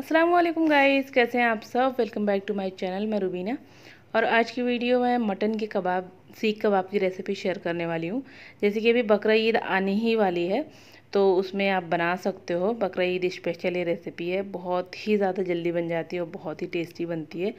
अस्सलाम वालेकुम गाइस कैसे हैं आप सब welcome back to my channel मैं रुबीना और आज की वीडियो में मटन के कबाब सीख कबाब की रेसिपी शेयर करने वाली हूँ जैसे कि अभी बकरा ईद आने ही वाली है तो उसमें आप बना सकते हो बकरा ईद स्पेशल ये रेसिपी है बहुत ही ज़्यादा जल्दी बन जाती है और बहुत ही टेस्टी बनती है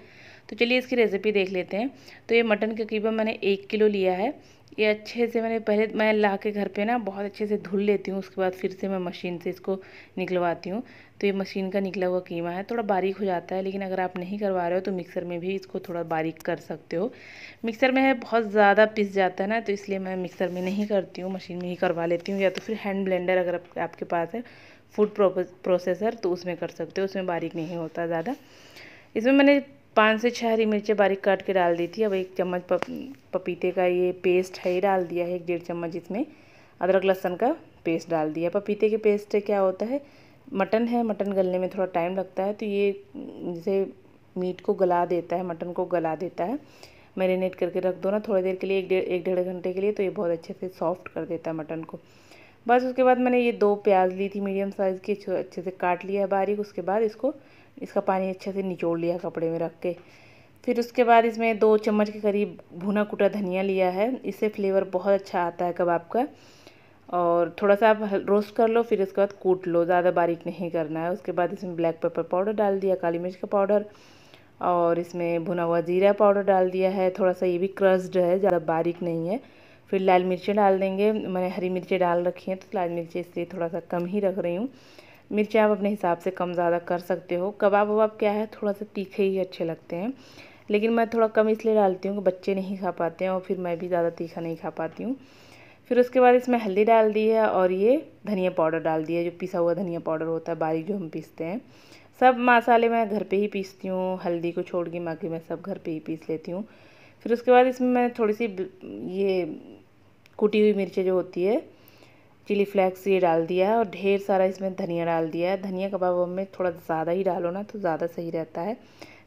तो चलिए इसकी रेसिपी देख लेते हैं तो ये मटन के तकरीबन मैंने एक किलो लिया है ये अच्छे से मैंने पहले मैं ला के घर पे ना बहुत अच्छे से धुल लेती हूँ उसके बाद फिर से मैं मशीन से इसको निकलवाती हूँ तो ये मशीन का निकला हुआ कीमा है थोड़ा बारीक हो जाता है लेकिन अगर आप नहीं करवा रहे हो तो मिक्सर में भी इसको थोड़ा बारीक कर सकते हो मिक्सर में है बहुत ज़्यादा पिस जाता है ना तो इसलिए मैं मिक्सर में नहीं करती हूँ मशीन में ही करवा लेती हूँ या तो फिर हैंड ब्लेंडर अगर आपके पास है फूड प्रोसेसर तो उसमें कर सकते हो उसमें बारीक नहीं होता ज़्यादा इसमें मैंने पाँच से छः हरी मिर्चें बारीक काट के डाल दी थी अब एक चम्मच पप, पपीते का ये पेस्ट है ही डाल दिया है एक डेढ़ चम्मच इसमें अदरक लहसुन का पेस्ट डाल दिया पपीते के पेस्ट क्या होता है मटन है मटन गलने में थोड़ा टाइम लगता है तो ये जैसे मीट को गला देता है मटन को गला देता है मैरिनेट करके रख दो ना थोड़ी देर के लिए एक डेढ़ एक डेढ़ घंटे के लिए तो ये बहुत अच्छे से सॉफ्ट कर देता है मटन को बस उसके बाद मैंने ये दो प्याज ली थी मीडियम साइज़ की अच्छे से काट लिया है बारीक उसके बाद इसको इसका पानी अच्छे से निचोड़ लिया कपड़े में रख के फिर उसके बाद इसमें दो चम्मच के करीब भुना कुटा धनिया लिया है इससे फ्लेवर बहुत अच्छा आता है कबाब का और थोड़ा सा आप रोस्ट कर लो फिर इसके बाद कूट लो ज़्यादा बारीक नहीं करना है उसके बाद इसमें ब्लैक पेपर पाउडर डाल दिया काली मिर्च का पाउडर और इसमें भुना हुआ जीरा पाउडर डाल दिया है थोड़ा सा ये भी क्रस्ड है ज़्यादा बारीक नहीं है फिर लाल मिर्चें डाल देंगे मैंने हरी मिर्चें डाल रखी हैं तो लाल मिर्चें इसलिए थोड़ा सा कम ही रख रही हूँ मिर्चें आप अपने हिसाब से कम ज़्यादा कर सकते हो कबाब वबाब क्या है थोड़ा सा तीखे ही अच्छे लगते हैं लेकिन मैं थोड़ा कम इसलिए डालती हूँ कि बच्चे नहीं खा पाते हैं और फिर मैं भी ज़्यादा तीखा नहीं खा पाती हूँ फिर उसके बाद इसमें हल्दी डाल दी है और ये धनिया पाउडर डाल दिया जो पिसा हुआ धनिया पाउडर होता है बारीक जो हम पीसते हैं सब मसाले मैं घर पे ही पीसती हूँ हल्दी को छोड़ के बाकी मैं सब घर पे ही पीस लेती हूँ फिर उसके बाद इसमें मैं थोड़ी सी ये कुटी हुई मिर्चें जो होती है चिली फ्लेक्स ये डाल दिया है और ढेर सारा इसमें धनिया डाल दिया है धनिया कबाब में थोड़ा ज़्यादा ही डालो ना तो ज़्यादा सही रहता है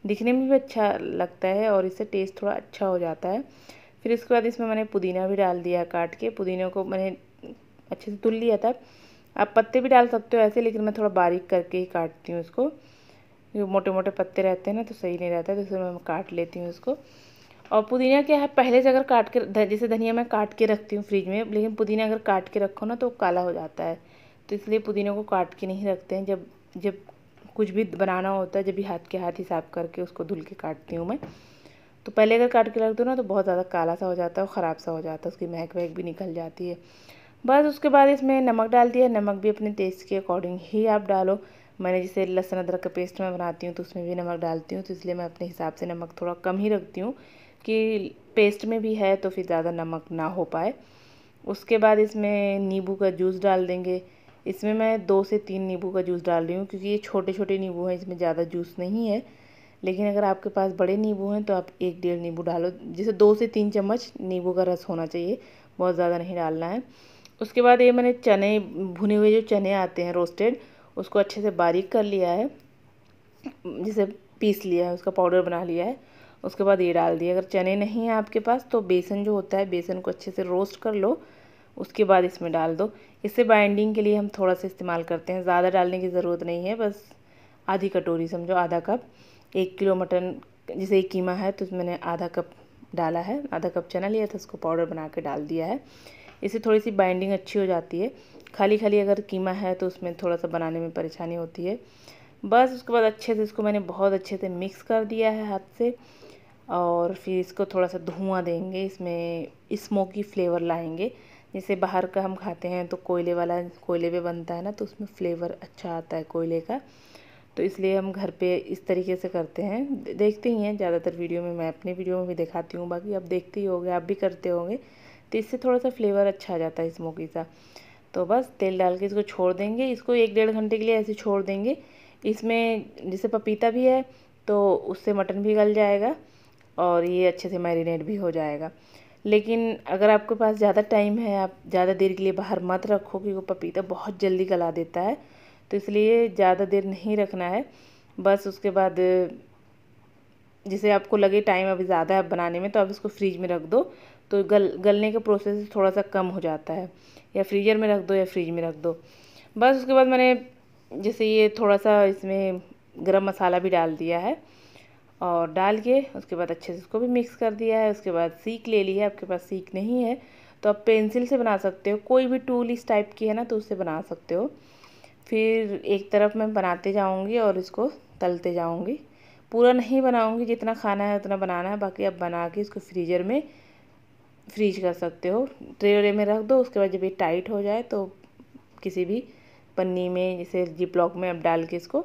दिखने में भी अच्छा लगता है और इससे टेस्ट थोड़ा अच्छा हो जाता है फिर इसके बाद इसमें मैंने पुदीना भी डाल दिया काट के पुदीने को मैंने अच्छे से तुल लिया था आप पत्ते भी डाल सकते हो ऐसे लेकिन मैं थोड़ा बारीक करके ही काटती हूँ इसको जो मोटे मोटे पत्ते रहते हैं ना तो सही नहीं रहता है तो इसलिए मैं काट लेती हूँ इसको और पुदीना क्या है पहले से अगर काट के जैसे धनिया मैं काट के रखती हूँ फ्रिज में लेकिन पुदीना अगर काट के रखो ना तो काला हो जाता है तो इसलिए पुदीने को काट के नहीं रखते हैं जब जब कुछ भी बनाना होता है जब भी हाथ के हाथ हिसाब करके उसको धुल के काटती हूँ मैं तो पहले अगर काट के रख दो ना तो बहुत ज़्यादा काला सा हो जाता है और ख़राब सा हो जाता है उसकी महक वहक भी निकल जाती है बस उसके बाद इसमें नमक डाल दिया नमक भी अपने टेस्ट के अकॉर्डिंग ही आप डालो मैंने जैसे लहसुन अदरक का पेस्ट मैं बनाती हूँ तो उसमें भी नमक डालती हूँ तो इसलिए मैं अपने हिसाब से नमक थोड़ा कम ही रखती हूँ कि पेस्ट में भी है तो फिर ज़्यादा नमक ना हो पाए उसके बाद इसमें नींबू का जूस डाल देंगे इसमें मैं दो से तीन नींबू का जूस डाल रही हूँ क्योंकि ये छोटे छोटे नींबू हैं इसमें ज़्यादा जूस नहीं है लेकिन अगर आपके पास बड़े नींबू हैं तो आप एक डेढ़ नींबू डालो जैसे दो से तीन चम्मच नींबू का रस होना चाहिए बहुत ज़्यादा नहीं डालना है उसके बाद ये मैंने चने भुने हुए जो चने आते हैं रोस्टेड उसको अच्छे से बारीक कर लिया है जैसे पीस लिया है उसका पाउडर बना लिया है उसके बाद ये डाल दिया अगर चने नहीं हैं आपके पास तो बेसन जो होता है बेसन को अच्छे से रोस्ट कर लो उसके बाद इसमें डाल दो इससे बाइंडिंग के लिए हम थोड़ा सा इस्तेमाल करते हैं ज़्यादा डालने की ज़रूरत नहीं है बस आधी कटोरी समझो आधा कप एक किलो मटन जैसे एक कीमा है तो मैंने आधा कप डाला है आधा कप चना लिया था उसको पाउडर बना के डाल दिया है इससे थोड़ी सी बाइंडिंग अच्छी हो जाती है खाली खाली अगर कीमा है तो उसमें थोड़ा सा बनाने में परेशानी होती है बस उसके बाद अच्छे से इसको मैंने बहुत अच्छे से मिक्स कर दिया है हाथ से और फिर इसको थोड़ा सा धुआं देंगे इसमें स्मोकी फ्लेवर लाएंगे जैसे बाहर का हम खाते हैं तो कोयले वाला कोयले पे बनता है ना तो उसमें फ्लेवर अच्छा आता है कोयले का तो इसलिए हम घर पे इस तरीके से करते हैं देखते ही हैं ज़्यादातर वीडियो में मैं अपने वीडियो में भी दिखाती हूँ बाकी आप देखते ही होंगे आप भी करते होंगे तो इससे थोड़ा सा फ्लेवर अच्छा आ जाता है स्मोकी सा तो बस तेल डाल के इसको छोड़ देंगे इसको एक डेढ़ घंटे के लिए ऐसे छोड़ देंगे इसमें जैसे पपीता भी है तो उससे मटन भी गल जाएगा और ये अच्छे से मैरिनेट भी हो जाएगा लेकिन अगर आपके पास ज़्यादा टाइम है आप ज़्यादा देर के लिए बाहर मत रखो क्योंकि वो पपीता बहुत जल्दी गला देता है तो इसलिए ज़्यादा देर नहीं रखना है बस उसके बाद जैसे आपको लगे टाइम अभी ज़्यादा है बनाने में तो आप इसको फ्रिज में रख दो तो गल गलने का प्रोसेस थोड़ा सा कम हो जाता है या फ्रीजर में रख दो या फ्रिज में रख दो बस उसके बाद मैंने जैसे ये थोड़ा सा इसमें गरम मसाला भी डाल दिया है और डाल के उसके बाद अच्छे से उसको भी मिक्स कर दिया है उसके बाद सीख ले ली है आपके पास सीख नहीं है तो आप पेंसिल से बना सकते हो कोई भी टूल इस टाइप की है ना तो उससे बना सकते हो फिर एक तरफ मैं बनाते जाऊँगी और इसको तलते जाऊँगी पूरा नहीं बनाऊँगी जितना खाना है उतना बनाना है बाकी आप बना के इसको फ्रीजर में फ्रीज कर सकते हो ट्रे वे में रख दो उसके बाद जब ये टाइट हो जाए तो किसी भी पन्नी में जैसे जिप लॉक में अब डाल के इसको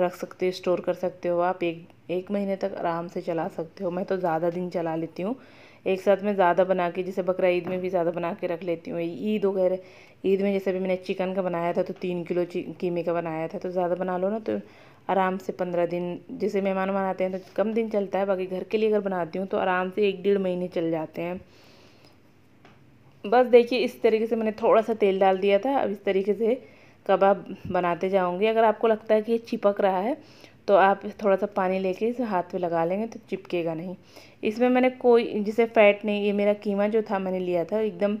रख सकते हो स्टोर कर सकते हो आप एक एक महीने तक आराम से चला सकते हो मैं तो ज़्यादा दिन चला लेती हूँ एक साथ मैं ज़्यादा बना के जैसे बकरा ईद में भी ज़्यादा बना के रख लेती हूँ ईद वगैरह ईद में जैसे भी मैंने चिकन का बनाया था तो तीन किलो कीमे का बनाया था तो ज़्यादा बना लो ना तो आराम से पंद्रह दिन जैसे मेहमान वहमान आते हैं तो कम दिन चलता है बाकी घर के लिए अगर बनाती हूँ तो आराम से एक डेढ़ महीने चल जाते हैं बस देखिए इस तरीके से मैंने थोड़ा सा तेल डाल दिया था अब इस तरीके से कबाब बनाते जाऊँगी अगर आपको लगता है कि ये चिपक रहा है तो आप थोड़ा सा पानी लेके इसे हाथ पे लगा लेंगे तो चिपकेगा नहीं इसमें मैंने कोई जैसे फैट नहीं ये मेरा कीमा जो था मैंने लिया था एकदम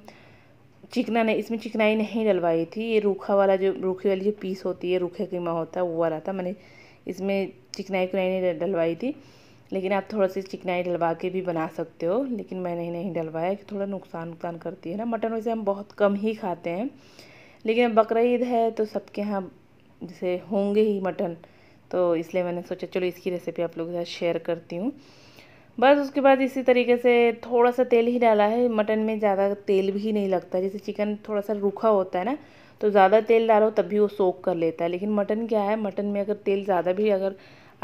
चिकना नहीं इसमें चिकनाई नहीं डलवाई थी ये रूखा वाला जो रूखी वाली जो पीस होती है रूखे कीमा होता है वो वाला था मैंने इसमें चिकनाई कुनाई नहीं डलवाई थी लेकिन आप थोड़ा सा चिकनाई डलवा के भी बना सकते हो लेकिन मैंने नहीं डलवाया कि थोड़ा नुकसान नुकसान करती है ना मटन वैसे हम बहुत कम ही खाते हैं लेकिन बकरा ईद है तो सबके यहाँ जैसे होंगे ही मटन तो इसलिए मैंने सोचा चलो इसकी रेसिपी आप लोगों के साथ शेयर करती हूँ बस उसके बाद इसी तरीके से थोड़ा सा तेल ही डाला है मटन में ज़्यादा तेल भी नहीं लगता जैसे चिकन थोड़ा सा रूखा होता है ना तो ज़्यादा तेल डालो तब भी वो सोख कर लेता है लेकिन मटन क्या है मटन में अगर तेल ज़्यादा भी अगर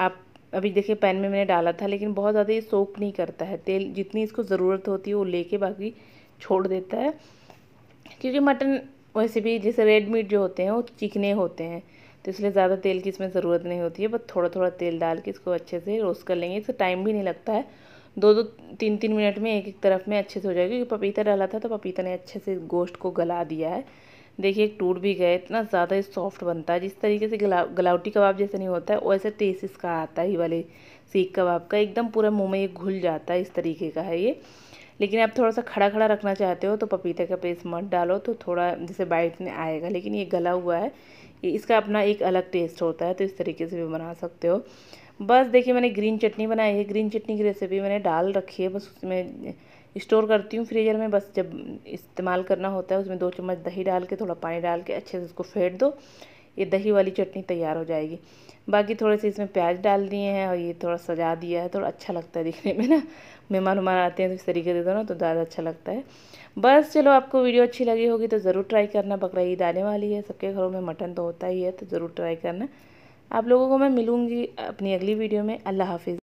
आप अभी देखिए पैन में मैंने डाला था लेकिन बहुत ज़्यादा ये सोख नहीं करता है तेल जितनी इसको ज़रूरत होती है वो लेके बाकी छोड़ देता है क्योंकि मटन वैसे भी जैसे रेड मीट जो होते हैं वो चिकने होते हैं तो इसलिए ज़्यादा तेल की इसमें ज़रूरत नहीं होती है बस थोड़ा थोड़ा तेल डाल के इसको अच्छे से रोस्ट कर लेंगे इससे टाइम भी नहीं लगता है दो दो तीन तीन मिनट में एक एक तरफ में अच्छे से हो जाएगा क्योंकि पपीता डाला था तो पपीता ने अच्छे से गोश्त को गला दिया है देखिए एक टूट भी गए इतना ज़्यादा ये सॉफ्ट बनता है जिस तरीके से गला गलावटी कबाब जैसे नहीं होता है वैसे टेस्ट इसका आता ही वाले सीख कबाब का एकदम पूरा मुँह में ये घुल जाता है इस तरीके का है ये लेकिन आप थोड़ा सा खड़ा खड़ा रखना चाहते हो तो पपीते का पेस्ट मत डालो तो थोड़ा जैसे बाइट में आएगा लेकिन ये गला हुआ है इसका अपना एक अलग टेस्ट होता है तो इस तरीके से भी बना सकते हो बस देखिए मैंने ग्रीन चटनी बनाई है ग्रीन चटनी की रेसिपी मैंने डाल रखी है बस उसमें स्टोर करती हूँ फ्रीजर में बस जब इस्तेमाल करना होता है उसमें दो चम्मच दही डाल के थोड़ा पानी डाल के अच्छे से उसको फेंट दो ये दही वाली चटनी तैयार हो जाएगी बाकी थोड़े से इसमें प्याज डाल दिए हैं और ये थोड़ा सजा दिया है थोड़ा अच्छा लगता है दिखने में ना मेहमान उमान आते हैं तो इस तरीके से दो तो ना तो ज़्यादा अच्छा लगता है बस चलो आपको वीडियो अच्छी लगी होगी तो ज़रूर ट्राई करना बकरा ईद आने वाली है सबके घरों में मटन तो होता ही है तो ज़रूर ट्राई करना आप लोगों को मैं मिलूँगी अपनी अगली वीडियो में अल्लाह हाफिज़